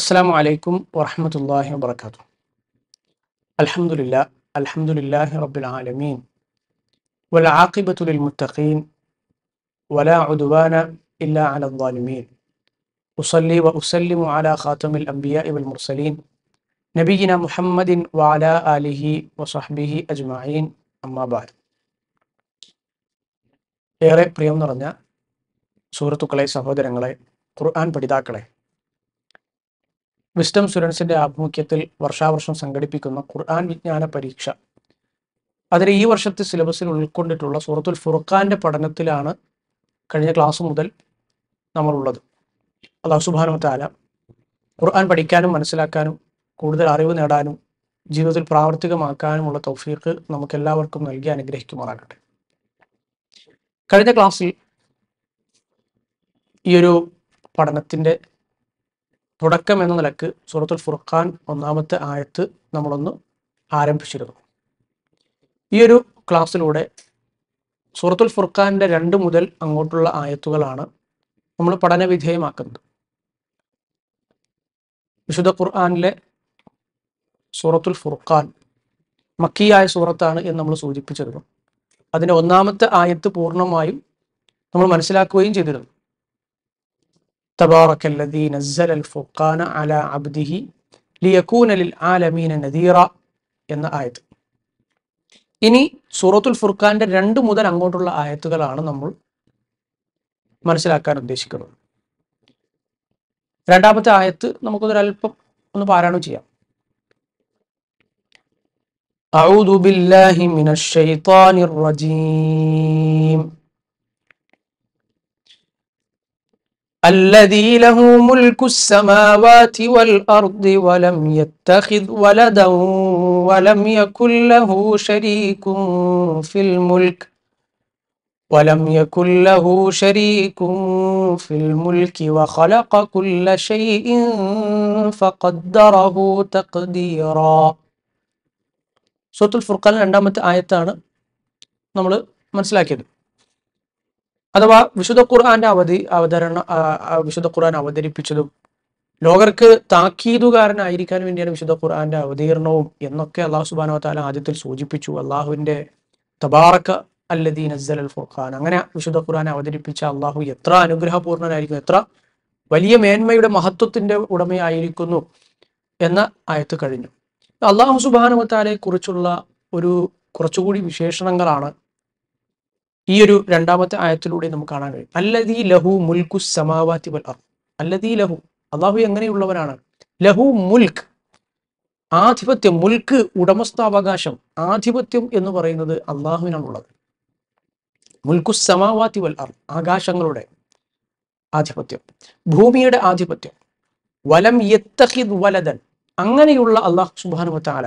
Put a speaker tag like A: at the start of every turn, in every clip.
A: السلام عليكم ورحمة الله وبركاته الحمد لله الحمد لله رب العالمين والعاقبة للمتقين ولا عدوان إلا على الظالمين أصلي وأسلم على خاتم الأنبياء والمرسلين نبينا محمد وعلى آله وصحبه أجمعين أما بعد ഏറെ പ്രിയം നിറഞ്ഞ സുഹൃത്തുക്കളെ സഹോദരങ്ങളെ ഖുർആൻ പഠിതാക്കളെ വിസ്റ്റം സ്റ്റുഡൻസിന്റെ ആഭിമുഖ്യത്തിൽ വർഷാവർഷം സംഘടിപ്പിക്കുന്ന ഖുർആൻ വിജ്ഞാന പരീക്ഷ അതിന് ഈ വർഷത്തെ സിലബസിൽ ഉൾക്കൊണ്ടിട്ടുള്ള സൂറത്തുൽ ഫുർഖാന്റെ പഠനത്തിലാണ് കഴിഞ്ഞ ക്ലാസ് മുതൽ നമ്മളുള്ളത് അള്ളാഹു സുബാനുമത്താല ഖുർആൻ പഠിക്കാനും മനസ്സിലാക്കാനും കൂടുതൽ അറിവ് നേടാനും ജീവിതത്തിൽ പ്രാവർത്തികമാക്കാനുമുള്ള തൗഫീഖ് നമുക്ക് എല്ലാവർക്കും നൽകി അനുഗ്രഹിക്കുമാറാകട്ടെ കഴിഞ്ഞ ക്ലാസ്സിൽ ഈ ഒരു പഠനത്തിൻ്റെ തുടക്കം എന്ന നിലക്ക് സൂറത്തുൽ ഫുർഖാൻ ഒന്നാമത്തെ ആയത്ത് നമ്മളൊന്ന് ആരംഭിച്ചിരുന്നു ഈ ഒരു ക്ലാസ്സിലൂടെ സൂറത്തുൽ ഫുർഖാൻ്റെ രണ്ട് മുതൽ അങ്ങോട്ടുള്ള ആയത്തുകളാണ് നമ്മൾ പഠനവിധേയമാക്കുന്നത് വിശുദ്ധ ഖുർആാനിലെ സൂറത്തുൽ ഫുർഖാൻ മക്കിയായ സൂറത്താണ് എന്ന് നമ്മൾ സൂചിപ്പിച്ചിരുന്നു അതിൻ്റെ ഒന്നാമത്തെ ആയത്ത് പൂർണ്ണമായും നമ്മൾ മനസ്സിലാക്കുകയും ചെയ്തിരുന്നു تبارك الذي نزل الفرقان على عبده ليكون للعالمين نذيرا എന്ന ആയത്ത് ഇനി സൂറത്തുൽ ഫുർഖാന്റെ രണ്ട് മുതൽ അങ്ങോട്ടുള്ള ആയത്തുകളാണ് നമ്മൾ മനസ്സിലാക്കാൻ ഉദ്ദേശിക്കുന്നത് രണ്ടാമത്തെ ആയത്ത് നമുക്കൊരല്പം ഒന്ന് പാരായണം ചെയ്യാം أعوذ بالله من الشيطان الرجيم الذي له ملك السماوات والأرض ولم يتخذ ولدا ولم يكن له شريك في الملك ولم يكن له شريك في الملك وخلق كل شيء فقدره تقديرا عندما ഫുർഖാൻ രണ്ടാമത്തെ ആയത്താണ് നമ്മൾ كده അഥവാ വിശുദ്ധ ഖുർആന്റെ അവധി അവതരണ വിശുദ്ധ ഖുർആൻ അവതരിപ്പിച്ചതും ലോകർക്ക് താക്കീതുകാരനായിരിക്കാൻ വേണ്ടിയാണ് വിശുദ്ധ ഖുർആന്റെ അവതീർണവും എന്നൊക്കെ അള്ളാഹു സുബാനോ താല ആദ്യത്തിൽ സൂചിപ്പിച്ചു അള്ളാഹുവിന്റെ തബാറക്ക അല്ലദീൻ അസൽ അൽ ഫുർഖാൻ അങ്ങനെ വിശുദ്ധ ഖുർആൻ അവതരിപ്പിച്ച അള്ളാഹു എത്ര അനുഗ്രഹപൂർണനായിരിക്കും എത്ര വലിയ മേന്മയുടെ മഹത്വത്തിന്റെ ഉടമയായിരിക്കുന്നു എന്ന ആയത്ത് കഴിഞ്ഞു അള്ളാഹു സുബാനുവത്താലെ കുറിച്ചുള്ള ഒരു കുറച്ചുകൂടി വിശേഷണങ്ങളാണ് ഈ ഒരു രണ്ടാമത്തെ ആയത്തിലൂടെ നമുക്ക് കാണാൻ കഴിയും അല്ലദീ ലഹു മുൽക്കു സമാവാത്തി വൽ അല്ലദീ ലഹു അള്ളാഹു എങ്ങനെയുള്ളവനാണ് ലഹു മുൽക്ക് ആധിപത്യം മുൽക്ക് ഉടമസ്ഥാവകാശം ആധിപത്യം എന്ന് പറയുന്നത് അള്ളാഹുവിനാണുള്ളത് മുൽക്കു സമാവാത്തി വൽ ആകാശങ്ങളുടെ ആധിപത്യം ഭൂമിയുടെ ആധിപത്യം വലം യത്തഹിദ് വലതൻ അങ്ങനെയുള്ള അള്ളാഹു സുബാനുവത്താല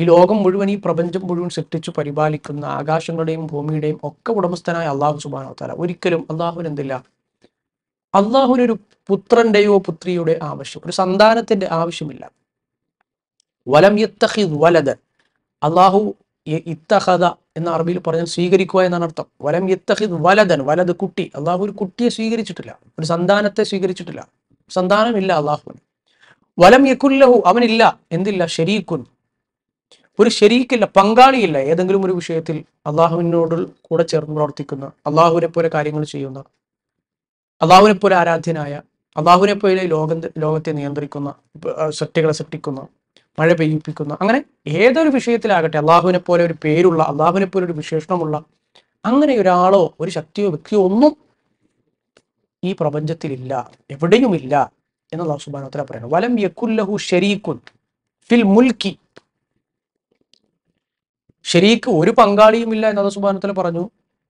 A: ഈ ലോകം മുഴുവൻ ഈ പ്രപഞ്ചം മുഴുവൻ സൃഷ്ടിച്ചു പരിപാലിക്കുന്ന ആകാശങ്ങളുടെയും ഭൂമിയുടെയും ഒക്കെ ഉടമസ്ഥനായ അള്ളാഹു സുബാനോ താല ഒരിക്കലും അള്ളാഹുവിന് എന്തില്ല ഒരു പുത്രന്റെയോ പുത്രിയുടെ ആവശ്യം ഒരു സന്താനത്തിന്റെ ആവശ്യമില്ല വലം യത്തഹിദ് വലത് അള്ളാഹു ഇത്തഹദ എന്ന അറബിയിൽ പറഞ്ഞാൽ സ്വീകരിക്കുക എന്നാണ് അർത്ഥം വലം യത്തഹിദ് വലതൻ വലത് കുട്ടി അള്ളാഹു ഒരു കുട്ടിയെ സ്വീകരിച്ചിട്ടില്ല ഒരു സന്താനത്തെ സ്വീകരിച്ചിട്ടില്ല സന്താനമില്ല അള്ളാഹുവിന് വലം യക്കുല്ലഹു അവനില്ല എന്തില്ല ശരീക്കുന്നു ഒരു ശരീക്കില്ല പങ്കാളിയില്ല ഏതെങ്കിലും ഒരു വിഷയത്തിൽ അള്ളാഹുവിനോട് കൂടെ ചേർന്ന് പ്രവർത്തിക്കുന്ന അള്ളാഹുവിനെ പോലെ കാര്യങ്ങൾ ചെയ്യുന്ന അള്ളാഹുവിനെ പോലെ ആരാധ്യനായ അള്ളാഹുവിനെ പോലെ ലോക ലോകത്തെ നിയന്ത്രിക്കുന്ന സൃഷ്ടികളെ സൃഷ്ടിക്കുന്ന മഴ പെയ്യിപ്പിക്കുന്ന അങ്ങനെ ഏതൊരു വിഷയത്തിലാകട്ടെ അള്ളാഹുവിനെ പോലെ ഒരു പേരുള്ള അള്ളാഹുവിനെ പോലെ ഒരു വിശേഷണമുള്ള അങ്ങനെ ഒരാളോ ഒരു ശക്തിയോ വ്യക്തിയോ ഒന്നും ഈ പ്രപഞ്ചത്തിലില്ല എവിടെയുമില്ല എന്ന് അള്ളാഹു സുബാനോത്തര പറയുന്നു വലം യക്കുല്ലഹു ഷെരീഖുൻ ഫിൽ മുൽക്കി ഷെരീക്ക് ഒരു പങ്കാളിയുമില്ല എന്ന് അള്ളാഹു സുബാനത്തിൽ പറഞ്ഞു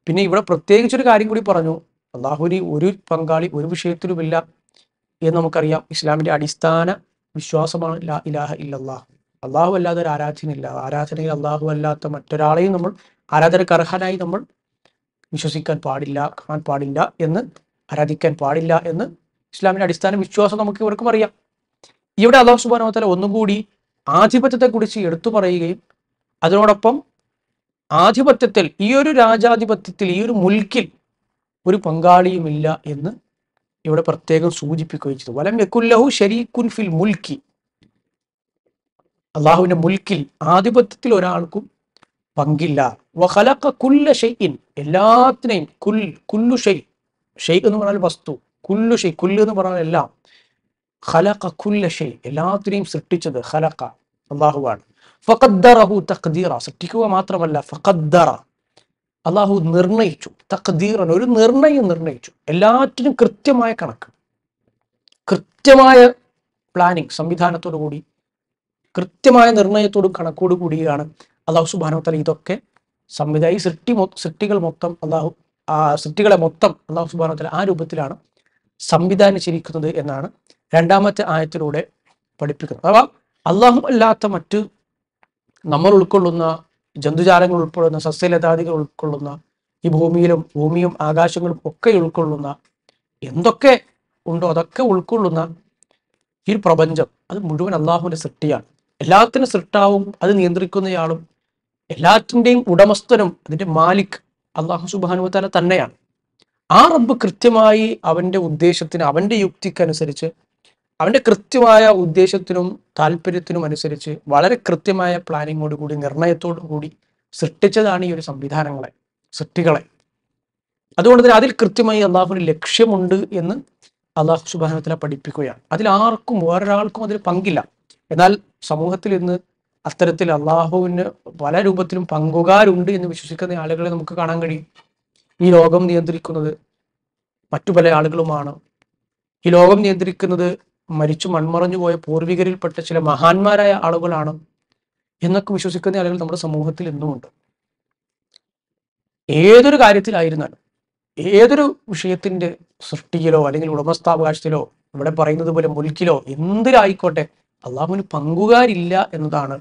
A: പിന്നെ ഇവിടെ പ്രത്യേകിച്ച് ഒരു കാര്യം കൂടി പറഞ്ഞു അള്ളാഹുവിന് ഒരു പങ്കാളി ഒരു വിഷയത്തിലുമില്ല എന്ന് നമുക്കറിയാം ഇസ്ലാമിൻ്റെ അടിസ്ഥാന വിശ്വാസമാണ് ലാ ഇലാഹ ഇല്ലല്ലാഹ് അള്ളാഹു അല്ലാതെ ഒരു ആരാധനയില്ല ആരാധനയിൽ അള്ളാഹു അല്ലാത്ത മറ്റൊരാളെയും നമ്മൾ ആരാധനക്ക് അർഹനായി നമ്മൾ വിശ്വസിക്കാൻ പാടില്ല കാണാൻ പാടില്ല എന്ന് ആരാധിക്കാൻ പാടില്ല എന്ന് ഇസ്ലാമിൻ്റെ അടിസ്ഥാന വിശ്വാസം നമുക്ക് ഇവർക്കും അറിയാം ഇവിടെ അള്ളാഹു സുബാനോത്തല ഒന്നും കൂടി ആധിപത്യത്തെക്കുറിച്ച് എടുത്തു പറയുകയും അതിനോടൊപ്പം ആധിപത്യത്തിൽ ഈ ഒരു രാജാധിപത്യത്തിൽ ഈ ഒരു മുൽക്കിൽ ഒരു പങ്കാളിയുമില്ല എന്ന് ഇവിടെ പ്രത്യേകം സൂചിപ്പിക്കുകയും ചെയ്തു വലം യക്കുല്ലഹു ശരീഖുൻ ഫിൽ മുൽക്കി അള്ളാഹുവിന്റെ മുൽക്കിൽ ആധിപത്യത്തിൽ ഒരാൾക്കും പങ്കില്ല വഹലക്ക കുല്ല ഷെയ്ൻ എല്ലാത്തിനെയും കുൽ കുല്ലു ഷെയ് ഷെയ് എന്ന് പറഞ്ഞാൽ വസ്തു കുല്ലു ഷെയ് കുല്ല് എന്ന് പറഞ്ഞാൽ എല്ലാം ഖലഖ കുല്ല ഷെയ് എല്ലാത്തിനെയും സൃഷ്ടിച്ചത് ഖലഖ അള്ളാഹുവാണ് ഫഖദ്ദറഹു തഖ്ദീറ സൃഷ്ടിക്കുക മാത്രമല്ല ഫഖദ്ദറ അള്ളാഹു നിർണയിച്ചു തഖ്ദീറൻ ഒരു നിർണയം നിർണയിച്ചു എല്ലാറ്റിനും കൃത്യമായ കണക്ക് കൃത്യമായ പ്ലാനിങ് സംവിധാനത്തോടു കൂടി കൃത്യമായ നിർണയത്തോടും കണക്കോടു കൂടിയാണ് അള്ളാഹു സുബാനോ തല ഇതൊക്കെ സംവിധായ സൃഷ്ടി സൃഷ്ടികൾ മൊത്തം അള്ളാഹു ആ സൃഷ്ടികളെ മൊത്തം അള്ളാഹു സുബാനോ തല ആ രൂപത്തിലാണ് സംവിധാനിച്ചിരിക്കുന്നത് എന്നാണ് രണ്ടാമത്തെ ആയത്തിലൂടെ പഠിപ്പിക്കുന്നത് അഥവാ അള്ളാഹു അല്ലാത്ത മറ്റ് നമ്മൾ ഉൾക്കൊള്ളുന്ന ജന്തുജാലങ്ങൾ ഉൾക്കൊള്ളുന്ന സസ്യലതാദികൾ ഉൾക്കൊള്ളുന്ന ഈ ഭൂമിയിലും ഭൂമിയും ആകാശങ്ങളും ഒക്കെ ഉൾക്കൊള്ളുന്ന എന്തൊക്കെ ഉണ്ടോ അതൊക്കെ ഉൾക്കൊള്ളുന്ന ഈ പ്രപഞ്ചം അത് മുഴുവൻ അള്ളാഹുവിൻ്റെ സൃഷ്ടിയാണ് എല്ലാത്തിനും സൃഷ്ടാവും അത് നിയന്ത്രിക്കുന്നയാളും എല്ലാറ്റിൻ്റെയും ഉടമസ്ഥനും അതിൻ്റെ മാലിക് അള്ളാഹു സുബാനുവത്താല തന്നെയാണ് ആ റബ്ബ് കൃത്യമായി അവൻ്റെ ഉദ്ദേശത്തിന് അവൻ്റെ യുക്തിക്കനുസരിച്ച് അവന്റെ കൃത്യമായ ഉദ്ദേശത്തിനും താല്പര്യത്തിനും അനുസരിച്ച് വളരെ കൃത്യമായ പ്ലാനിങ്ങോട് കൂടി നിർണയത്തോടും കൂടി സൃഷ്ടിച്ചതാണ് ഈ ഒരു സംവിധാനങ്ങളെ സൃഷ്ടികളെ അതുകൊണ്ട് തന്നെ അതിൽ കൃത്യമായി അള്ളാഹുവിന് ലക്ഷ്യമുണ്ട് എന്ന് അള്ളാഹു സുബാനത്തിലെ പഠിപ്പിക്കുകയാണ് അതിൽ ആർക്കും ഒരാൾക്കും അതിൽ പങ്കില്ല എന്നാൽ സമൂഹത്തിൽ ഇന്ന് അത്തരത്തിൽ അള്ളാഹുവിന് പല രൂപത്തിലും പങ്കുകാരുണ്ട് എന്ന് വിശ്വസിക്കുന്ന ആളുകളെ നമുക്ക് കാണാൻ കഴിയും ഈ ലോകം നിയന്ത്രിക്കുന്നത് മറ്റു പല ആളുകളുമാണ് ഈ ലോകം നിയന്ത്രിക്കുന്നത് മരിച്ചു മൺമറഞ്ഞു പോയ പൂർവികരിൽപ്പെട്ട ചില മഹാന്മാരായ ആളുകളാണ് എന്നൊക്കെ വിശ്വസിക്കുന്ന ആളുകൾ നമ്മുടെ സമൂഹത്തിൽ ഇന്നുമുണ്ട് ഏതൊരു കാര്യത്തിലായിരുന്നാലും ഏതൊരു വിഷയത്തിന്റെ സൃഷ്ടിയിലോ അല്ലെങ്കിൽ ഉടമസ്ഥാവകാശത്തിലോ ഇവിടെ പറയുന്നത് പോലെ മുൽക്കിലോ എന്തിലായിക്കോട്ടെ അള്ളാഹുവിന് പങ്കുകാരില്ല എന്നതാണ്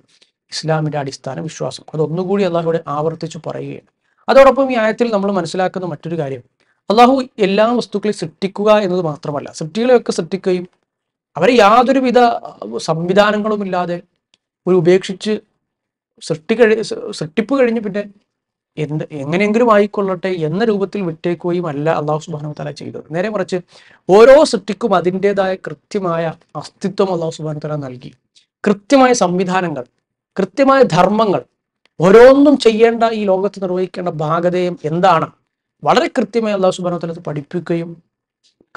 A: ഇസ്ലാമിന്റെ അടിസ്ഥാന വിശ്വാസം അതൊന്നുകൂടി അള്ളാഹുവിടെ ആവർത്തിച്ചു പറയുകയാണ് അതോടൊപ്പം ഈ ആയത്തിൽ നമ്മൾ മനസ്സിലാക്കുന്ന മറ്റൊരു കാര്യം അള്ളാഹു എല്ലാ വസ്തുക്കളെയും സൃഷ്ടിക്കുക എന്നത് മാത്രമല്ല സൃഷ്ടികളെയൊക്കെ സൃഷ്ടിക്കുകയും അവരെ യാതൊരുവിധ ഇല്ലാതെ ഒരു ഉപേക്ഷിച്ച് സൃഷ്ടി കഴി സൃഷ്ടിപ്പ് കഴിഞ്ഞ് പിന്നെ എന്ത് എങ്ങനെയെങ്കിലും ആയിക്കൊള്ളട്ടെ എന്ന രൂപത്തിൽ വിട്ടേക്കുകയും അല്ല അള്ളാഹു സുബാനു തല ചെയ്തത് നേരെ മറിച്ച് ഓരോ സൃഷ്ടിക്കും അതിൻ്റെതായ കൃത്യമായ അസ്തിത്വം അള്ളാഹു സുബാനു തല നൽകി കൃത്യമായ സംവിധാനങ്ങൾ കൃത്യമായ ധർമ്മങ്ങൾ ഓരോന്നും ചെയ്യേണ്ട ഈ ലോകത്ത് നിർവഹിക്കേണ്ട ഭാഗതയും എന്താണ് വളരെ കൃത്യമായി അള്ളാഹു സുബാനു തല പഠിപ്പിക്കുകയും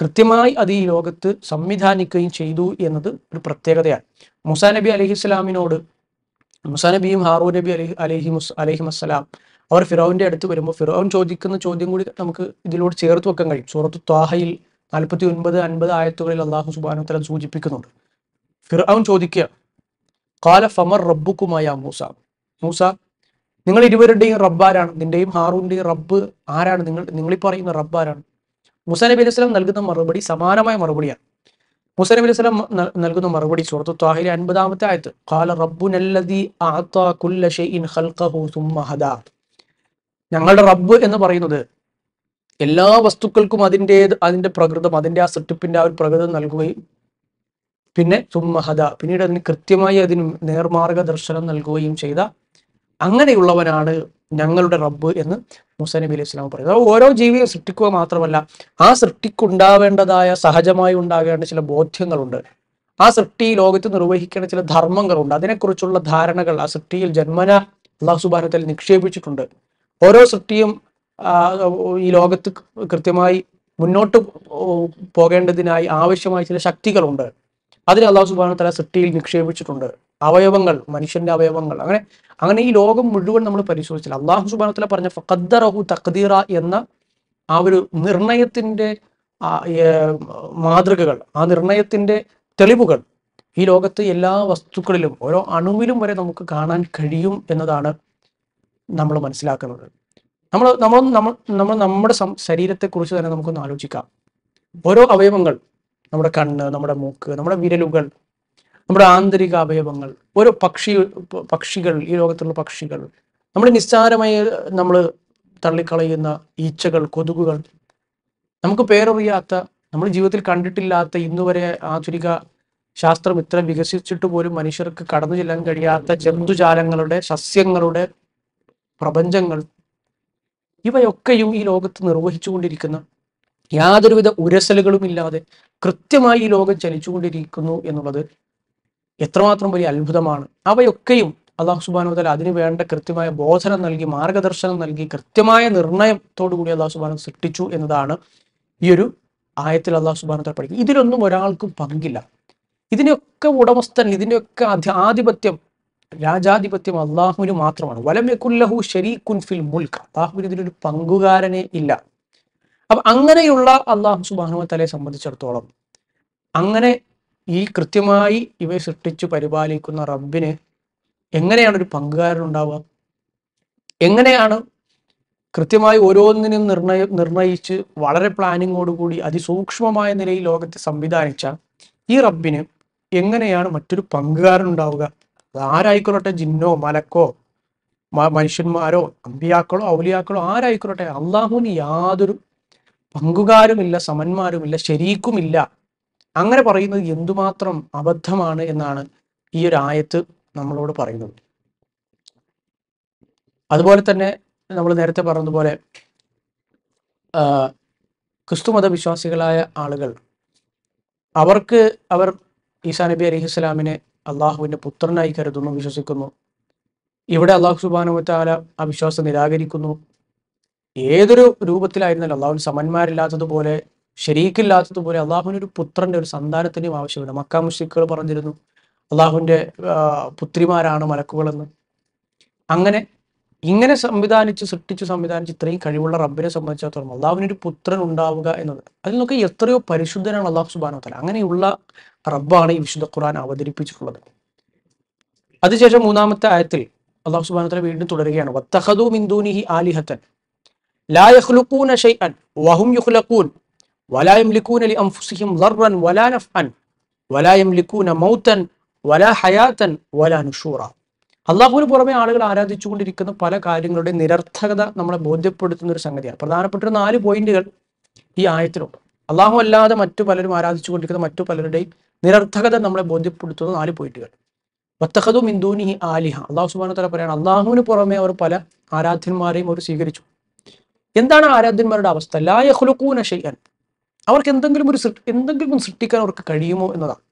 A: കൃത്യമായി അത് ഈ ലോകത്ത് സംവിധാനിക്കുകയും ചെയ്തു എന്നത് ഒരു പ്രത്യേകതയാണ് മുസാ നബി ഇസ്ലാമിനോട് മുസാ നബിയും ഹാറൂ നബി അലഹി അലഹി മുസ് അലഹിമസ്സലാം അവർ ഫിറോവിന്റെ അടുത്ത് വരുമ്പോൾ ഫിറോൻ ചോദിക്കുന്ന ചോദ്യം കൂടി നമുക്ക് ഇതിലൂടെ ചേർത്ത് വെക്കാൻ കഴിയും സൂറത്ത് ത്വാഹയിൽ നാൽപ്പത്തി ഒൻപത് അൻപത് ആയത്തുകളിൽ അള്ളാഹു സുബാനു തല സൂചിപ്പിക്കുന്നുണ്ട് ഫിറോൻ ചോദിക്കുക കാല ഫമർ റബ്ബുക്കുമായ മൂസ മൂസ നിങ്ങൾ ഇരുവരുടെയും റബ്ബ് ആരാണ് നിന്റെയും ഹാറൂന്റെയും റബ്ബ് ആരാണ് നിങ്ങൾ നിങ്ങളിപ്പറയുന്ന പറയുന്ന റബ്ബ് ആരാണ് മുസാനബി അലൈഹി സ്വലം നൽകുന്ന മറുപടി സമാനമായ മറുപടിയാണ് മുസാനബി അലൈഹി സ്വലം നൽകുന്ന മറുപടി സുഹൃത്തു താഹിലെ അൻപതാമത്തെ ആയത്ത് കാല റബ്ബുനല്ലതി ഞങ്ങളുടെ റബ്ബ് എന്ന് പറയുന്നത് എല്ലാ വസ്തുക്കൾക്കും അതിൻ്റെ അതിൻ്റെ പ്രകൃതം അതിൻ്റെ ആ സൃഷ്ടിപ്പിൻ്റെ ആ ഒരു പ്രകൃതം നൽകുകയും പിന്നെ സുമ്മഹദ പിന്നീട് അതിന് കൃത്യമായി അതിന് നേർമാർഗ ദർശനം നൽകുകയും ചെയ്ത അങ്ങനെയുള്ളവനാണ് ഞങ്ങളുടെ റബ്ബ് എന്ന് മൂസ നബി അലൈഹി സ്വലാം പറയുന്നത് ഓരോ ജീവിയെ സൃഷ്ടിക്കുക മാത്രമല്ല ആ സൃഷ്ടിക്കുണ്ടാവേണ്ടതായ സഹജമായി ഉണ്ടാകേണ്ട ചില ബോധ്യങ്ങളുണ്ട് ആ സൃഷ്ടി ലോകത്ത് നിർവഹിക്കേണ്ട ചില ധർമ്മങ്ങളുണ്ട് അതിനെക്കുറിച്ചുള്ള ധാരണകൾ ആ സൃഷ്ടിയിൽ ജന്മന അള്ളാഹു സുബാനത്തിൽ നിക്ഷേപിച്ചിട്ടുണ്ട് ഓരോ സൃഷ്ടിയും ഈ ലോകത്ത് കൃത്യമായി മുന്നോട്ട് പോകേണ്ടതിനായി ആവശ്യമായ ചില ശക്തികളുണ്ട് അതിന് അള്ളാഹു സുബാന സൃഷ്ടിയിൽ നിക്ഷേപിച്ചിട്ടുണ്ട് അവയവങ്ങൾ മനുഷ്യന്റെ അവയവങ്ങൾ അങ്ങനെ അങ്ങനെ ഈ ലോകം മുഴുവൻ നമ്മൾ പരിശോധിച്ചില്ല അള്ളാഹു സുബാനത്തില പറഞ്ഞ ഫഖദ്ദറഹു തഖദീറ എന്ന ആ ഒരു നിർണയത്തിന്റെ മാതൃകകൾ ആ നിർണയത്തിന്റെ തെളിവുകൾ ഈ ലോകത്തെ എല്ലാ വസ്തുക്കളിലും ഓരോ അണുവിലും വരെ നമുക്ക് കാണാൻ കഴിയും എന്നതാണ് നമ്മൾ മനസ്സിലാക്കുന്നത് നമ്മൾ നമ്മൾ നമ്മൾ നമ്മൾ നമ്മുടെ ശരീരത്തെക്കുറിച്ച് തന്നെ നമുക്കൊന്ന് ആലോചിക്കാം ഓരോ അവയവങ്ങൾ നമ്മുടെ കണ്ണ് നമ്മുടെ മൂക്ക് നമ്മുടെ വിരലുകൾ നമ്മുടെ ആന്തരിക അവയവങ്ങൾ ഓരോ പക്ഷി പക്ഷികൾ ഈ ലോകത്തുള്ള പക്ഷികൾ നമ്മുടെ നിസ്സാരമായി നമ്മൾ തള്ളിക്കളയുന്ന ഈച്ചകൾ കൊതുകുകൾ നമുക്ക് പേരറിയാത്ത നമ്മൾ ജീവിതത്തിൽ കണ്ടിട്ടില്ലാത്ത ഇന്നുവരെ ആധുനിക ശാസ്ത്രം ഇത്ര വികസിച്ചിട്ട് പോലും മനുഷ്യർക്ക് കടന്നു ചെല്ലാൻ കഴിയാത്ത ജന്തുജാലങ്ങളുടെ സസ്യങ്ങളുടെ പ്രപഞ്ചങ്ങൾ ഇവയൊക്കെയും ഈ ലോകത്ത് നിർവഹിച്ചുകൊണ്ടിരിക്കുന്ന യാതൊരുവിധ ഉരസലുകളും ഇല്ലാതെ കൃത്യമായി ഈ ലോകം ചലിച്ചുകൊണ്ടിരിക്കുന്നു എന്നുള്ളത് എത്രമാത്രം വലിയ അത്ഭുതമാണ് അവയൊക്കെയും അള്ളാഹു സുബാനുതല അതിന് വേണ്ട കൃത്യമായ ബോധനം നൽകി മാർഗദർശനം നൽകി കൃത്യമായ നിർണയത്തോടുകൂടി അള്ളാഹു സുബാനു സൃഷ്ടിച്ചു എന്നതാണ് ഈ ഒരു ആയത്തിൽ അള്ളാഹു തല പഠിക്കും ഇതിലൊന്നും ഒരാൾക്കും പങ്കില്ല ഇതിനൊക്കെ ഉടമസ്ഥൻ ഇതിൻ്റെയൊക്കെ ആധിപത്യം രാജാധിപത്യം അള്ളാഹുവിന് മാത്രമാണ് വലമെക്കുല്ലഹു ഷെരീഖുൻ ഫിൽ മുൽക്ക് അള്ളാഹുവിന് ഇതിനൊരു പങ്കുകാരനെ ഇല്ല അപ്പം അങ്ങനെയുള്ള അള്ളാഹു സുബാനു തലയെ സംബന്ധിച്ചിടത്തോളം അങ്ങനെ ഈ കൃത്യമായി ഇവയെ സൃഷ്ടിച്ചു പരിപാലിക്കുന്ന റബിന് എങ്ങനെയാണ് ഒരു പങ്കുകാരൻ ഉണ്ടാവുക എങ്ങനെയാണ് കൃത്യമായി ഓരോന്നിനും നിർണയ നിർണയിച്ച് വളരെ പ്ലാനിങ്ങോടുകൂടി അതിസൂക്ഷ്മമായ നിലയിൽ ലോകത്തെ സംവിധാനിച്ച ഈ റബിന് എങ്ങനെയാണ് മറ്റൊരു പങ്കുകാരൻ ഉണ്ടാവുക ആരായിക്കൊള്ളട്ടെ ജിന്നോ മലക്കോ മനുഷ്യന്മാരോ അമ്പിയാക്കളോ ഔലിയാക്കളോ ആരായിക്കൊള്ളട്ടെ അള്ളാഹുവിന് യാതൊരു പങ്കുകാരുമില്ല സമന്മാരുമില്ല ശരീക്കുമില്ല അങ്ങനെ പറയുന്നത് എന്തുമാത്രം അബദ്ധമാണ് എന്നാണ് ഈ ഒരു ആയത്ത് നമ്മളോട് പറയുന്നത് അതുപോലെ തന്നെ നമ്മൾ നേരത്തെ പറഞ്ഞതുപോലെ ക്രിസ്തുമത വിശ്വാസികളായ ആളുകൾ അവർക്ക് അവർ ഈസാ നബി അലിഹിസ്ലാമിനെ അള്ളാഹുവിൻ്റെ പുത്രനായി കരുതുന്നു വിശ്വസിക്കുന്നു ഇവിടെ അള്ളാഹു സുബാനുവത്താല ആ വിശ്വാസം നിരാകരിക്കുന്നു ഏതൊരു രൂപത്തിലായിരുന്നാലും അള്ളാഹുവിന് സമന്മാരില്ലാത്തതുപോലെ ശരീക്കില്ലാത്തതുപോലെ ഒരു പുത്രന്റെ ഒരു സന്താനത്തിന്റെയും ആവശ്യമില്ല മക്കാ മുഷിക്കുകൾ പറഞ്ഞിരുന്നു അള്ളാഹുവിന്റെ പുത്രിമാരാണ് മലക്കുകളെന്ന് അങ്ങനെ ഇങ്ങനെ സംവിധാനിച്ച് സൃഷ്ടിച്ച് സംവിധാനിച്ച് ഇത്രയും കഴിവുള്ള റബ്ബിനെ സംബന്ധിച്ചിടത്തോളം അള്ളാഹുവിനൊരു പുത്രൻ ഉണ്ടാവുക എന്നത് അതിൽ നിന്നൊക്കെ എത്രയോ പരിശുദ്ധനാണ് അള്ളാഹു സുബാനോ തല അങ്ങനെയുള്ള റബ്ബാണ് ഈ വിശുദ്ധ ഖുർആൻ അവതരിപ്പിച്ചിട്ടുള്ളത് അതിനുശേഷം മൂന്നാമത്തെ ആയത്തിൽ അള്ളാഹു സുബാനോ തല വീണ്ടും തുടരുകയാണ് വത്തഹദു മിന്ദൂനിഹി ആലിഹത്തൻ ലാ യഖ്ലുഖൂന ഷൈഅൻ വഹും യുഖ്ലഖൂൻ വലായം ലിക്കൂന ലി അംഫുസിഹിം ലർറൻ വലാ നഫ്അൻ വലായം ലിക്കൂന മൗത്തൻ വലാ ഹയാത്തൻ വലാ അള്ളാഹുവിന് പുറമെ ആളുകൾ ആരാധിച്ചുകൊണ്ടിരിക്കുന്ന പല കാര്യങ്ങളുടെ നിരർത്ഥകത നമ്മളെ ബോധ്യപ്പെടുത്തുന്ന ഒരു സംഗതിയാണ് പ്രധാനപ്പെട്ട നാല് പോയിന്റുകൾ ഈ ആയത്തിലുണ്ട് അള്ളാഹു അല്ലാതെ മറ്റു പലരും ആരാധിച്ചുകൊണ്ടിരിക്കുന്ന മറ്റു പലരുടെയും നിരർത്ഥകത നമ്മളെ ബോധ്യപ്പെടുത്തുന്ന നാല് പോയിന്റുകൾ വത്തഹദു മിന്ദൂനി ആലിഹ അള്ളാഹു സുബാന തല പറയാണ് അള്ളാഹുവിന് പുറമെ അവർ പല ആരാധ്യന്മാരെയും അവർ സ്വീകരിച്ചു എന്താണ് ആരാധ്യന്മാരുടെ അവസ്ഥ ലായഹുലുക്കൂന ഷെയ്യാൻ അവർക്ക് എന്തെങ്കിലും ഒരു എന്തെങ്കിലും സൃഷ്ടിക്കാൻ അവർക്ക് കഴിയുമോ എന്നതാണ്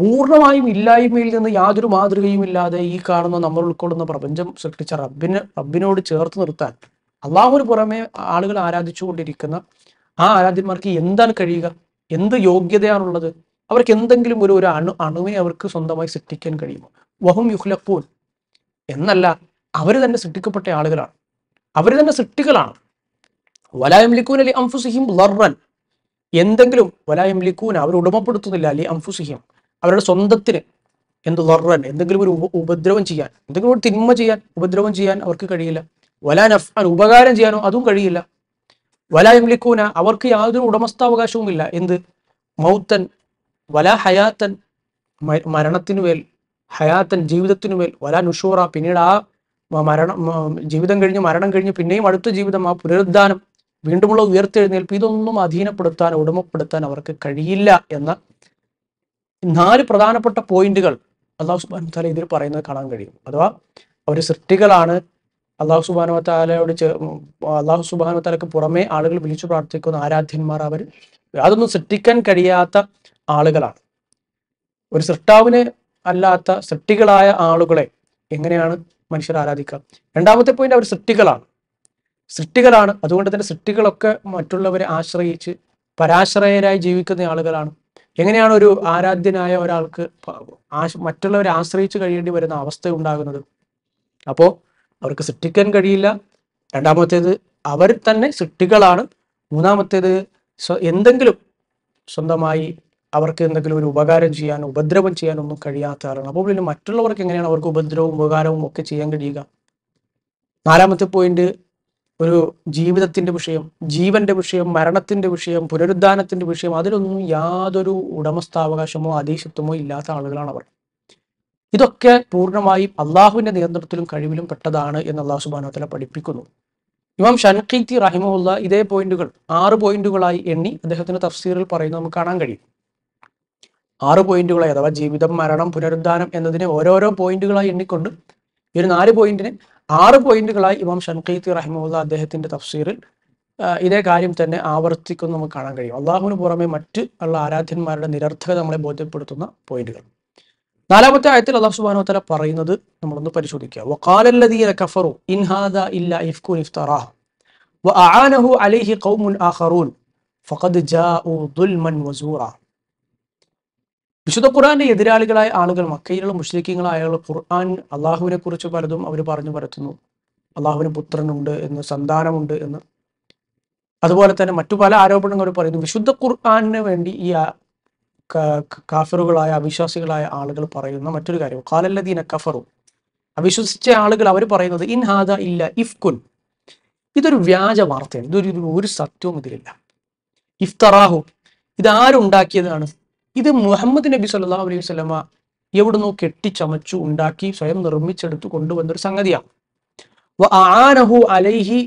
A: പൂർണ്ണമായും ഇല്ലായ്മയിൽ നിന്ന് യാതൊരു ഇല്ലാതെ ഈ കാണുന്ന നമ്മൾ ഉൾക്കൊള്ളുന്ന പ്രപഞ്ചം സൃഷ്ടിച്ച റബ്ബിന് റബ്ബിനോട് ചേർത്ത് നിർത്താൻ അള്ളാഹുവിന് പുറമെ ആളുകൾ ആരാധിച്ചുകൊണ്ടിരിക്കുന്ന ആ ആരാധ്യന്മാർക്ക് എന്താണ് കഴിയുക എന്ത് യോഗ്യതയാണുള്ളത് അവർക്ക് എന്തെങ്കിലും ഒരു ഒരു അണു അണുവിനെ അവർക്ക് സ്വന്തമായി സൃഷ്ടിക്കാൻ കഴിയുമോ വഹും യുഹ്ലപ്പൂൻ എന്നല്ല അവർ തന്നെ സൃഷ്ടിക്കപ്പെട്ട ആളുകളാണ് അവർ തന്നെ സൃഷ്ടികളാണ് വലായം ലിക്കൂൻ അംഫുസിഹിം ലർറൻ എന്തെങ്കിലും വലായം ലിക്കൂന അവർ ഉടമപ്പെടുത്തുന്നില്ല അല്ലെ അംഫുസിഹിം അവരുടെ സ്വന്തത്തിന് എന്ത് ലർറൻ എന്തെങ്കിലും ഒരു ഉപദ്രവം ചെയ്യാൻ എന്തെങ്കിലും ഒരു തിന്മ ചെയ്യാൻ ഉപദ്രവം ചെയ്യാൻ അവർക്ക് കഴിയില്ല വലാ നഫ് ഉപകാരം ചെയ്യാനോ അതും കഴിയില്ല വലായം ലിക്കൂന അവർക്ക് യാതൊരു ഉടമസ്ഥാവകാശവും ഇല്ല എന്ത് മൗത്തൻ വലാ ഹയാത്തൻ മരണത്തിനു മേൽ ഹയാത്തൻ ജീവിതത്തിനു മേൽ വലാ നുഷൂറ പിന്നീട് ആ മരണം ജീവിതം കഴിഞ്ഞ് മരണം കഴിഞ്ഞ് പിന്നെയും അടുത്ത ജീവിതം ആ പുനരുദ്ധാനം വീണ്ടുമുള്ള ഉയർത്തെഴുന്നേൽപ്പ് ഇതൊന്നും അധീനപ്പെടുത്താൻ ഉടമപ്പെടുത്താൻ അവർക്ക് കഴിയില്ല എന്ന നാല് പ്രധാനപ്പെട്ട പോയിന്റുകൾ അള്ളാഹു സുബാൻ താല ഇതിൽ പറയുന്നത് കാണാൻ കഴിയും അഥവാ അവർ സൃഷ്ടികളാണ് അള്ളാഹു സുബാനു താലയോട് അള്ളാഹു സുബാനു താലക്ക് പുറമെ ആളുകൾ വിളിച്ചു പ്രാർത്ഥിക്കുന്ന ആരാധ്യന്മാർ അവർ അതൊന്നും സൃഷ്ടിക്കാൻ കഴിയാത്ത ആളുകളാണ് ഒരു സൃഷ്ടാവിനെ അല്ലാത്ത സൃഷ്ടികളായ ആളുകളെ എങ്ങനെയാണ് മനുഷ്യർ ആരാധിക്കുക രണ്ടാമത്തെ പോയിന്റ് അവർ സൃഷ്ടികളാണ് സൃഷ്ടികളാണ് അതുകൊണ്ട് തന്നെ സൃഷ്ടികളൊക്കെ മറ്റുള്ളവരെ ആശ്രയിച്ച് പരാശ്രയരായി ജീവിക്കുന്ന ആളുകളാണ് എങ്ങനെയാണ് ഒരു ആരാധ്യനായ ഒരാൾക്ക് മറ്റുള്ളവരെ ആശ്രയിച്ച് കഴിയേണ്ടി വരുന്ന അവസ്ഥ ഉണ്ടാകുന്നത് അപ്പോൾ അവർക്ക് സൃഷ്ടിക്കാൻ കഴിയില്ല രണ്ടാമത്തേത് അവർ തന്നെ സൃഷ്ടികളാണ് മൂന്നാമത്തേത് എന്തെങ്കിലും സ്വന്തമായി അവർക്ക് എന്തെങ്കിലും ഒരു ഉപകാരം ചെയ്യാൻ ഉപദ്രവം ചെയ്യാനൊന്നും ആളാണ് അപ്പോൾ പിന്നെ മറ്റുള്ളവർക്ക് എങ്ങനെയാണ് അവർക്ക് ഉപദ്രവവും ഉപകാരവും ഒക്കെ ചെയ്യാൻ കഴിയുക നാലാമത്തെ പോയിന്റ് ഒരു ജീവിതത്തിന്റെ വിഷയം ജീവന്റെ വിഷയം മരണത്തിന്റെ വിഷയം പുനരുദ്ധാനത്തിന്റെ വിഷയം അതിലൊന്നും യാതൊരു ഉടമസ്ഥാവകാശമോ അതീശത്വമോ ഇല്ലാത്ത ആളുകളാണ് അവർ ഇതൊക്കെ പൂർണ്ണമായും അള്ളാഹുവിന്റെ നിയന്ത്രണത്തിലും കഴിവിലും പെട്ടതാണ് എന്ന് അള്ളാഹു സുബാനോത്തല പഠിപ്പിക്കുന്നു ഇമാം ഷൻഖീത്തി റഹിമുള്ള ഇതേ പോയിന്റുകൾ ആറ് പോയിന്റുകളായി എണ്ണി അദ്ദേഹത്തിന്റെ തഫ്സീറിൽ പറയുന്നത് നമുക്ക് കാണാൻ കഴിയും ആറ് പോയിന്റുകളായി അഥവാ ജീവിതം മരണം പുനരുദ്ധാനം എന്നതിനെ ഓരോരോ പോയിന്റുകളായി എണ്ണിക്കൊണ്ട് ഈ ഒരു നാല് പോയിന്റിനെ ആറ് പോയിന്റുകളായി ഇമാം ഷൻഖീത്തി റഹ്മുല്ല അദ്ദേഹത്തിന്റെ തഫ്സീറിൽ ഇതേ കാര്യം തന്നെ ആവർത്തിക്കുന്ന നമുക്ക് കാണാൻ കഴിയും അള്ളാഹുവിന് പുറമെ മറ്റ് ഉള്ള ആരാധ്യന്മാരുടെ നിരർത്ഥകത നമ്മളെ ബോധ്യപ്പെടുത്തുന്ന പോയിന്റുകൾ നാലാമത്തെ ആയത്തിൽ അള്ളാഹു സുബാനോ തല പറയുന്നത് നമ്മളൊന്ന് പരിശോധിക്കുക വക്കാലല്ലദീന കഫറു ഇൻഹാദ ഇല്ല ഇഫ്കുൻ ഇഫ്തറാ വിശുദ്ധ ഖുറാന്റെ എതിരാളികളായ ആളുകൾ മക്കയിലുള്ള മുസ്ലിക്കീങ്ങളായ ആളുകൾ ഖുർആൻ അള്ളാഹുവിനെ കുറിച്ച് പലതും അവർ പറഞ്ഞു പരത്തുന്നു അള്ളാഹുവിന് പുത്രനുണ്ട് എന്ന് സന്താനമുണ്ട് എന്ന് അതുപോലെ തന്നെ മറ്റു പല ആരോപണങ്ങൾ പറയുന്നു വിശുദ്ധ ഖുർആാനിന് വേണ്ടി ഈ കാഫറുകളായ അവിശ്വാസികളായ ആളുകൾ പറയുന്ന മറ്റൊരു കാര്യം കാലല്ലദീന കഫറു അവിശ്വസിച്ച ആളുകൾ അവർ പറയുന്നത് ഇൻ ഹാദ ഇല്ല ഇഫ്കുൻ ഇതൊരു വ്യാജ വാർത്തയാണ് ഇതൊരു ഒരു സത്യവും ഇതിലില്ല ഇഫ്തറാഹു ഇതാരുണ്ടാക്കിയതാണ് ഇത് മുഹമ്മദ് നബി സല്ലാ അലൈഹി വസ്ലമ എവിടുന്നോ കെട്ടിച്ചമച്ചു ഉണ്ടാക്കി സ്വയം നിർമ്മിച്ചെടുത്ത് കൊണ്ടുവന്ന ഒരു സംഗതിയാണ് അലൈഹി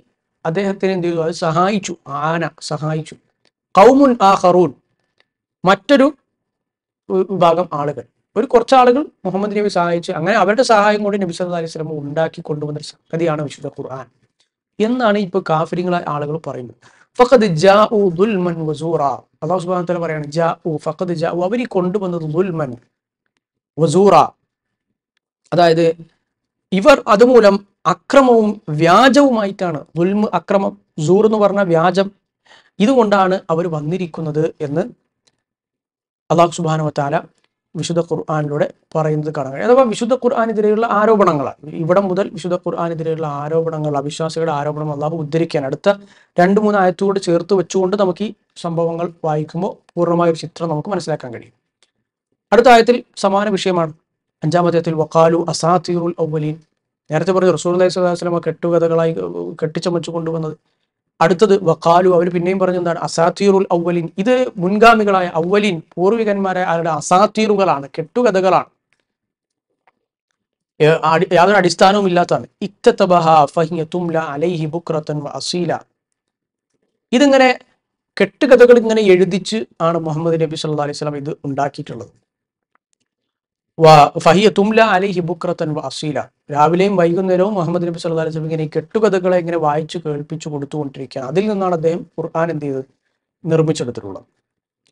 A: അദ്ദേഹത്തിന് എന്ത് ചെയ്തു അത് സഹായിച്ചു ആന സഹായിച്ചു കൗമുൻ ആ മറ്റൊരു വിഭാഗം ആളുകൾ ഒരു കുറച്ച് ആളുകൾ മുഹമ്മദ് നബി സഹായിച്ച് അങ്ങനെ അവരുടെ സഹായം കൊണ്ട് നബി സല്ലു അലൈഹി സ്വലമ ഉണ്ടാക്കി കൊണ്ടുവന്ന ഒരു സംഗതിയാണ് വിശുദ്ധ ഖുർആൻ എന്നാണ് ഇപ്പോൾ കാഫിരിങ്ങളായ ആളുകൾ പറയുന്നത് ഫഖദ് ജാഉ ദുൽമൻ വസൂറ അള്ളാഹു സുബ്ഹാനഹു പറയാണ് ജാഉ ഫഖദ് ജാഉ കൊണ്ടുവന്നത് ദുൽമൻ വസൂറ അതായത് ഇവർ അതുമൂലം അക്രമവും വ്യാജവുമായിട്ടാണ് ദുൽമ അക്രമം സൂർ എന്ന് പറഞ്ഞ വ്യാജം ഇതുകൊണ്ടാണ് അവർ വന്നിരിക്കുന്നത് എന്ന് അള്ളാഹു സുബാനുവത്താല വിശുദ്ധ ഖുർആാനിലൂടെ പറയുന്നത് കാണാൻ കഴിയും അഥവാ വിശുദ്ധ ഖുർആാനെതിരെയുള്ള ആരോപണങ്ങളാണ് ഇവിടെ മുതൽ വിശുദ്ധ ഖുർആാനെതിരെയുള്ള ആരോപണങ്ങൾ അവിശ്വാസികളുടെ ആരോപണം അള്ളാഹു ഉദ്ധരിക്കാൻ അടുത്ത രണ്ട് മൂന്ന് ആയത്തോട് ചേർത്ത് വെച്ചുകൊണ്ട് നമുക്ക് ഈ സംഭവങ്ങൾ വായിക്കുമ്പോൾ പൂർണ്ണമായ ഒരു ചിത്രം നമുക്ക് മനസ്സിലാക്കാൻ കഴിയും അടുത്ത ആയത്തിൽ സമാന വിഷയമാണ് അഞ്ചാമത്തെ വക്കാലു അസാത്തീറുൽ ഔവലീൻ നേരത്തെ പറഞ്ഞു റസൂർ അലൈഹി സ്വലാസ്ലമ കെട്ടുകഥകളായി കെട്ടിച്ചമച്ചു കൊണ്ടുവന്നത് അടുത്തത് വക്കാലു അവർ പിന്നെയും പറഞ്ഞു എന്താണ് അസാത്തീറുൽ ഔവലിൻ ഇത് മുൻഗാമികളായ ഔവലിൻ പൂർവികന്മാരായ അവരുടെ അസാത്തീറുകളാണ് കെട്ടുകഥകളാണ് യാതൊരു അടിസ്ഥാനവും ഇല്ലാത്തതാണ് ഇത്തബഹ അലൈഹി ബുക്രത്തൻ അസീല ഇതിങ്ങനെ കെട്ടുകഥകൾ ഇങ്ങനെ എഴുതിച്ച് ആണ് മുഹമ്മദ് നബി സല്ലാ അലൈഹി സ്വലാം ഇത് ഉണ്ടാക്കിയിട്ടുള്ളത് ഫഹിയ തുംല അലൈഹി ബുക്രത്തൻ വസീല രാവിലെയും വൈകുന്നേരവും മുഹമ്മദ് നബി സല്ലാ അലൈഹി ഇങ്ങനെ കെട്ടുകഥകളെ ഇങ്ങനെ വായിച്ചു കേൾപ്പിച്ചു കൊടുത്തുകൊണ്ടിരിക്കുകയാണ് അതിൽ നിന്നാണ് അദ്ദേഹം ഖുർആൻ എന്ത് ചെയ്ത് നിർമ്മിച്ചെടുത്തിട്ടുള്ളത്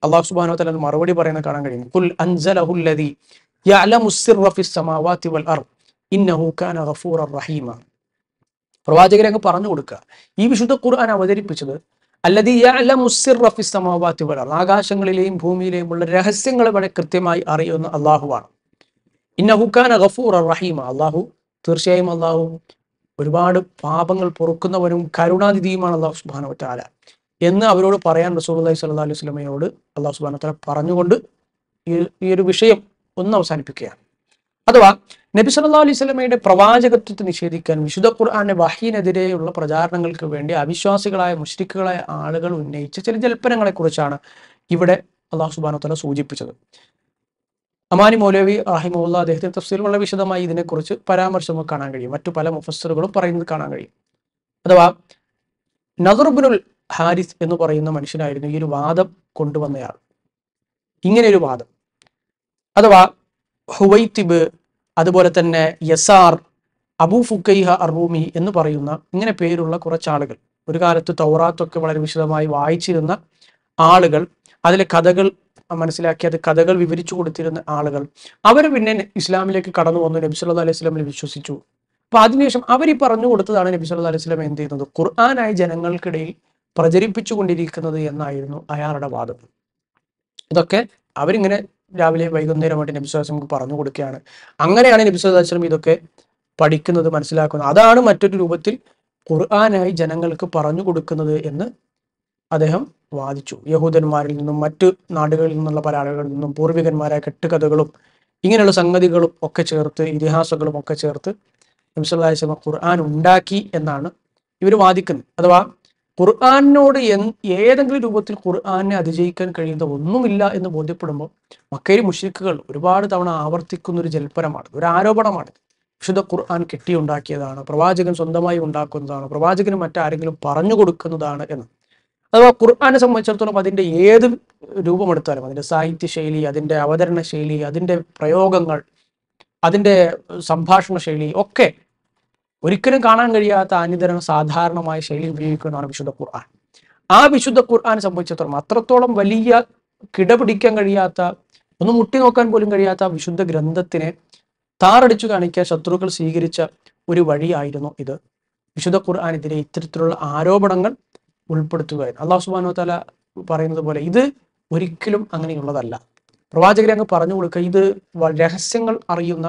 A: അള്ളാഹു സുബാനോ തല മറുപടി പറയുന്നത് കാണാൻ കഴിയും കുൽ അൻസലഹുല്ലതി റഹീമ പറഞ്ഞു കൊടുക്കുക ഈ വിശുദ്ധ ഖുർആൻ അവതരിപ്പിച്ചത് അല്ലതി ആകാശങ്ങളിലെയും ഭൂമിയിലെയും ഉള്ള രഹസ്യങ്ങൾ വളരെ കൃത്യമായി അറിയുന്ന അള്ളാഹുവാണ് ഇന്നഹുക്കാന ഗഫൂർ റഹീം അള്ളാഹു തീർച്ചയായും അള്ളാഹു ഒരുപാട് പാപങ്ങൾ പൊറുക്കുന്നവനും കരുണാനിധിയുമാണ് അള്ളാഹു സുബാന വറ്റാല എന്ന് അവരോട് പറയാൻ റസൂൽ അലൈഹി സ്വല്ലാ അലൈഹി സ്വലമയോട് അള്ളാഹു സുബാന താല പറഞ്ഞുകൊണ്ട് ഈ ഒരു വിഷയം ഒന്ന് അവസാനിപ്പിക്കുകയാണ് അഥവാ നബി സല്ലാ അലൈഹി സ്വലമയുടെ പ്രവാചകത്വത്തെ നിഷേധിക്കാൻ വിശുദ്ധ ഖുർആാന്റെ വഹീനെതിരെയുള്ള പ്രചാരണങ്ങൾക്ക് വേണ്ടി അവിശ്വാസികളായ മുഷ്രിഖുകളായ ആളുകൾ ഉന്നയിച്ച ചില കുറിച്ചാണ് ഇവിടെ അള്ളാഹു സുബാനോ തല സൂചിപ്പിച്ചത് അമാനി മൗലവി റഹിമുള്ള അദ്ദേഹത്തിന്റെ തഫ്സീൽ വളരെ വിശദമായി ഇതിനെക്കുറിച്ച് പരാമർശം കാണാൻ കഴിയും മറ്റു പല മുഫസ്സറുകളും പറയുന്നത് കാണാൻ കഴിയും അഥവാ നദർബുനുൽ ഹാരിസ് എന്ന് പറയുന്ന മനുഷ്യനായിരുന്നു ഈ ഒരു വാദം കൊണ്ടുവന്നയാൾ ഇങ്ങനെ ഒരു വാദം അഥവാ ഹുവൈത്തിബ് അതുപോലെ തന്നെ യസാർ അബൂ ഫുക്കൈഹ അറൂമി എന്ന് പറയുന്ന ഇങ്ങനെ പേരുള്ള കുറച്ച് ആളുകൾ ഒരു കാലത്ത് തൗറാത്തൊക്കെ വളരെ വിശദമായി വായിച്ചിരുന്ന ആളുകൾ അതിലെ കഥകൾ മനസ്സിലാക്കി അത് കഥകൾ വിവരിച്ചു കൊടുത്തിരുന്ന ആളുകൾ അവർ പിന്നെ ഇസ്ലാമിലേക്ക് കടന്നു വന്നു നബി സല്ലാ അലൈഹി സ്വലമിൽ വിശ്വസിച്ചു അപ്പൊ അതിനുശേഷം അവർ ഈ പറഞ്ഞു കൊടുത്തതാണ് നബി സല്ലാ അലൈഹി സ്വലം എന്ത് ചെയ്യുന്നത് ഖുർആനായി ജനങ്ങൾക്കിടയിൽ കൊണ്ടിരിക്കുന്നത് എന്നായിരുന്നു അയാളുടെ വാദം ഇതൊക്കെ അവരിങ്ങനെ രാവിലെ വൈകുന്നേരമായിട്ട് നബി സുല്ലാസ് പറഞ്ഞു കൊടുക്കുകയാണ് അങ്ങനെയാണ് നബി സുല്ലാസ്ലം ഇതൊക്കെ പഠിക്കുന്നത് മനസ്സിലാക്കുന്നത് അതാണ് മറ്റൊരു രൂപത്തിൽ ഖുർആനായി ജനങ്ങൾക്ക് പറഞ്ഞു കൊടുക്കുന്നത് എന്ന് അദ്ദേഹം വാദിച്ചു യഹൂദന്മാരിൽ നിന്നും മറ്റ് നാടുകളിൽ നിന്നുള്ള പല ആളുകളിൽ നിന്നും പൂർവികന്മാരായ കെട്ടുകഥകളും ഇങ്ങനെയുള്ള സംഗതികളും ഒക്കെ ചേർത്ത് ഇതിഹാസങ്ങളും ഒക്കെ ചേർത്ത് നംസല്ലാസ്ലമ ഖുർആൻ ഉണ്ടാക്കി എന്നാണ് ഇവർ വാദിക്കുന്നത് അഥവാ ഖുർആാനിനോട് ഏതെങ്കിലും രൂപത്തിൽ ഖുർആാനെ അതിജയിക്കാൻ കഴിയുന്ന ഒന്നുമില്ല എന്ന് ബോധ്യപ്പെടുമ്പോൾ മക്കേരി മുഷിക്കുകൾ ഒരുപാട് തവണ ആവർത്തിക്കുന്ന ഒരു ജൽപ്പരമാണ് ഒരു ആരോപണമാണ് വിശുദ്ധ ഖുർആൻ കെട്ടിയുണ്ടാക്കിയതാണ് പ്രവാചകൻ സ്വന്തമായി ഉണ്ടാക്കുന്നതാണ് പ്രവാചകന് മറ്റാരെങ്കിലും പറഞ്ഞു കൊടുക്കുന്നതാണ് എന്ന് അഥവാ ഖുർആാനെ സംബന്ധിച്ചിടത്തോളം അതിൻ്റെ ഏത് രൂപമെടുത്താലും അതിൻ്റെ സാഹിത്യ ശൈലി അതിൻ്റെ അവതരണ ശൈലി അതിൻ്റെ പ്രയോഗങ്ങൾ അതിൻ്റെ സംഭാഷണ ശൈലി ഒക്കെ ഒരിക്കലും കാണാൻ കഴിയാത്ത അനിതരം സാധാരണമായ ശൈലി ഉപയോഗിക്കുന്നതാണ് വിശുദ്ധ ഖുർആൻ ആ വിശുദ്ധ ഖുർആാനെ സംബന്ധിച്ചിടത്തോളം അത്രത്തോളം വലിയ കിടപിടിക്കാൻ കഴിയാത്ത ഒന്ന് മുട്ടി നോക്കാൻ പോലും കഴിയാത്ത വിശുദ്ധ ഗ്രന്ഥത്തിനെ താറടിച്ചു കാണിക്കാൻ ശത്രുക്കൾ സ്വീകരിച്ച ഒരു വഴിയായിരുന്നു ഇത് വിശുദ്ധ ഖുർആാനെതിരെ ഇത്തരത്തിലുള്ള ആരോപണങ്ങൾ ഉൾപ്പെടുത്തുക അള്ളാഹു സുബാനോ തല പറയുന്നത് പോലെ ഇത് ഒരിക്കലും അങ്ങനെയുള്ളതല്ല പ്രവാചകരെ അങ്ങ് പറഞ്ഞു കൊടുക്കുക ഇത് രഹസ്യങ്ങൾ അറിയുന്ന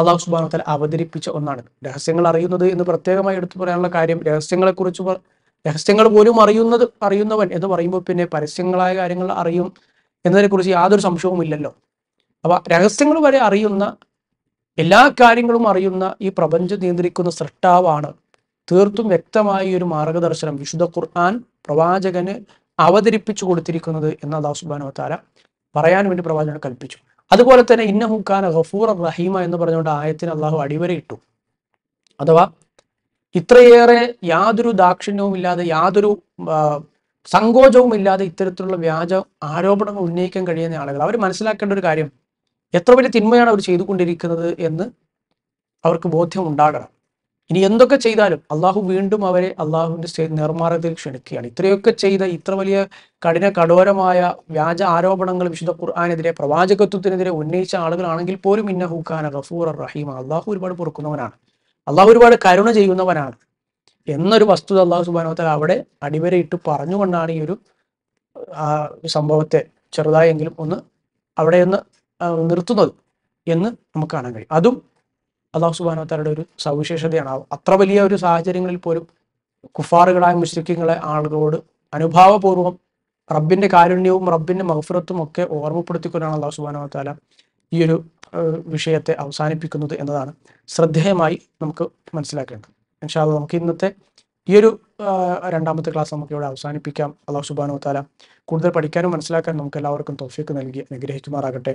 A: അള്ളാഹു സുബാനോ തല അവതരിപ്പിച്ച ഒന്നാണ് രഹസ്യങ്ങൾ അറിയുന്നത് എന്ന് പ്രത്യേകമായി എടുത്തു പറയാനുള്ള കാര്യം രഹസ്യങ്ങളെക്കുറിച്ച് രഹസ്യങ്ങൾ പോലും അറിയുന്നത് അറിയുന്നവൻ എന്ന് പറയുമ്പോൾ പിന്നെ പരസ്യങ്ങളായ കാര്യങ്ങൾ അറിയും എന്നതിനെക്കുറിച്ച് യാതൊരു സംശയവും ഇല്ലല്ലോ അപ്പൊ രഹസ്യങ്ങൾ വരെ അറിയുന്ന എല്ലാ കാര്യങ്ങളും അറിയുന്ന ഈ പ്രപഞ്ചം നിയന്ത്രിക്കുന്ന സൃഷ്ടാവാണ് തീർത്തും വ്യക്തമായ ഒരു മാർഗദർശനം വിശുദ്ധ ഖുർആൻ പ്രവാചകന് അവതരിപ്പിച്ചു കൊടുത്തിരിക്കുന്നത് എന്ന് അള്ളാഹു സുബാനോ താര പറയാൻ വേണ്ടി പ്രവാചകനെ കൽപ്പിച്ചു അതുപോലെ തന്നെ ഇന്ന ഹുഖാന ഗഫൂർ റഹീമ എന്ന് പറഞ്ഞുകൊണ്ട് ആയത്തിന് അള്ളാഹു അടിവരയിട്ടു അഥവാ ഇത്രയേറെ യാതൊരു ദാക്ഷിണ്യവും ഇല്ലാതെ യാതൊരു സങ്കോചവും ഇല്ലാതെ ഇത്തരത്തിലുള്ള വ്യാജ ആരോപണങ്ങൾ ഉന്നയിക്കാൻ കഴിയുന്ന ആളുകൾ അവർ മനസ്സിലാക്കേണ്ട ഒരു കാര്യം എത്ര വലിയ തിന്മയാണ് അവർ ചെയ്തുകൊണ്ടിരിക്കുന്നത് എന്ന് അവർക്ക് ബോധ്യം ഉണ്ടാകണം ഇനി എന്തൊക്കെ ചെയ്താലും അള്ളാഹു വീണ്ടും അവരെ അള്ളാഹുവിന്റെ നിർമ്മാർജ്ജത്തിൽ ക്ഷണിക്കുകയാണ് ഇത്രയൊക്കെ ചെയ്ത ഇത്ര വലിയ കഠിന കഠോരമായ വ്യാജ ആരോപണങ്ങൾ വിശുദ്ധ ഖുർആാനെതിരെ പ്രവാചകത്വത്തിനെതിരെ ഉന്നയിച്ച ആളുകളാണെങ്കിൽ പോലും ഇന്ന ഹുഖാന റഫൂർ റഹീം അള്ളാഹു ഒരുപാട് പൊറുക്കുന്നവനാണ് അള്ളാഹു ഒരുപാട് കരുണ ചെയ്യുന്നവനാണ് എന്നൊരു വസ്തുത അള്ളാഹു സുബാനോത്തല അവിടെ അടിവരയിട്ട് പറഞ്ഞുകൊണ്ടാണ് ഈ ഒരു സംഭവത്തെ ചെറുതായെങ്കിലും ഒന്ന് അവിടെ ഒന്ന് നിർത്തുന്നത് എന്ന് നമുക്ക് കാണാൻ കഴിയും അതും അള്ളാഹു സുബാനോത്താരുടെ ഒരു സവിശേഷതയാണ് അത്ര വലിയ ഒരു സാഹചര്യങ്ങളിൽ പോലും കുഫാറുകളായ മുസ്ലിക്കുകളെ ആളുകളോട് അനുഭാവപൂർവ്വം റബ്ബിന്റെ കാരുണ്യവും റബ്ബിന്റെ മഹഫുറത്തും ഒക്കെ ഓർമ്മപ്പെടുത്തിക്കൊണ്ടാണ് അള്ളാഹു സുബാനോത്താല ഈ ഒരു വിഷയത്തെ അവസാനിപ്പിക്കുന്നത് എന്നതാണ് ശ്രദ്ധേയമായി നമുക്ക് മനസ്സിലാക്കേണ്ടത് എന്നുവെച്ചാൽ നമുക്ക് ഇന്നത്തെ ഈ ഒരു രണ്ടാമത്തെ ക്ലാസ് നമുക്ക് ഇവിടെ അവസാനിപ്പിക്കാം അള്ളാഹു സുബാനോ താല കൂടുതൽ പഠിക്കാനും മനസ്സിലാക്കാനും നമുക്ക് എല്ലാവർക്കും തോഫിക്ക് നൽകി അനുഗ്രഹിക്കുമാറാകട്ടെ